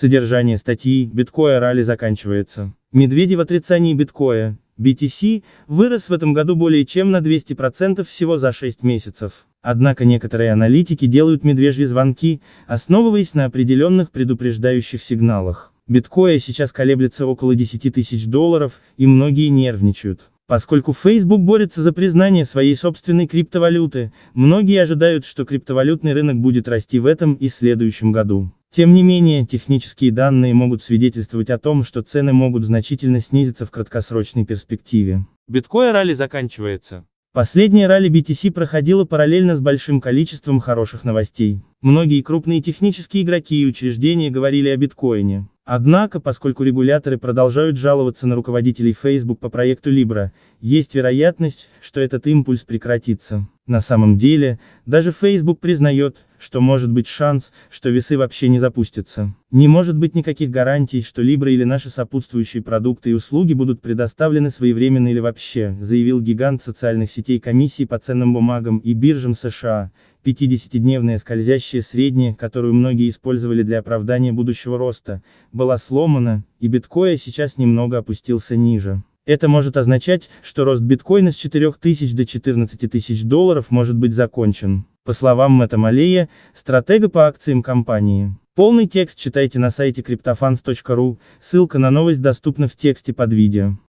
Содержание статьи «Биткоя ралли» заканчивается. Медведи в отрицании биткоя, BTC, вырос в этом году более чем на 200% всего за 6 месяцев. Однако некоторые аналитики делают медвежьи звонки, основываясь на определенных предупреждающих сигналах. Биткоя сейчас колеблется около 10 тысяч долларов, и многие нервничают. Поскольку Facebook борется за признание своей собственной криптовалюты, многие ожидают, что криптовалютный рынок будет расти в этом и следующем году. Тем не менее, технические данные могут свидетельствовать о том, что цены могут значительно снизиться в краткосрочной перспективе. Биткоин ралли заканчивается. Последнее ралли BTC проходило параллельно с большим количеством хороших новостей. Многие крупные технические игроки и учреждения говорили о биткоине. Однако, поскольку регуляторы продолжают жаловаться на руководителей Facebook по проекту Libra, есть вероятность, что этот импульс прекратится. На самом деле, даже Facebook признает, что может быть шанс, что весы вообще не запустятся. Не может быть никаких гарантий, что Libra или наши сопутствующие продукты и услуги будут предоставлены своевременно или вообще, заявил гигант социальных сетей комиссии по ценным бумагам и биржам США, 50-дневная скользящая средняя, которую многие использовали для оправдания будущего роста, была сломана, и биткоин сейчас немного опустился ниже. Это может означать, что рост биткоина с 4 тысяч до 14 тысяч долларов может быть закончен. По словам Мэтта Малея, стратега по акциям компании. Полный текст читайте на сайте cryptofans.ru, ссылка на новость доступна в тексте под видео.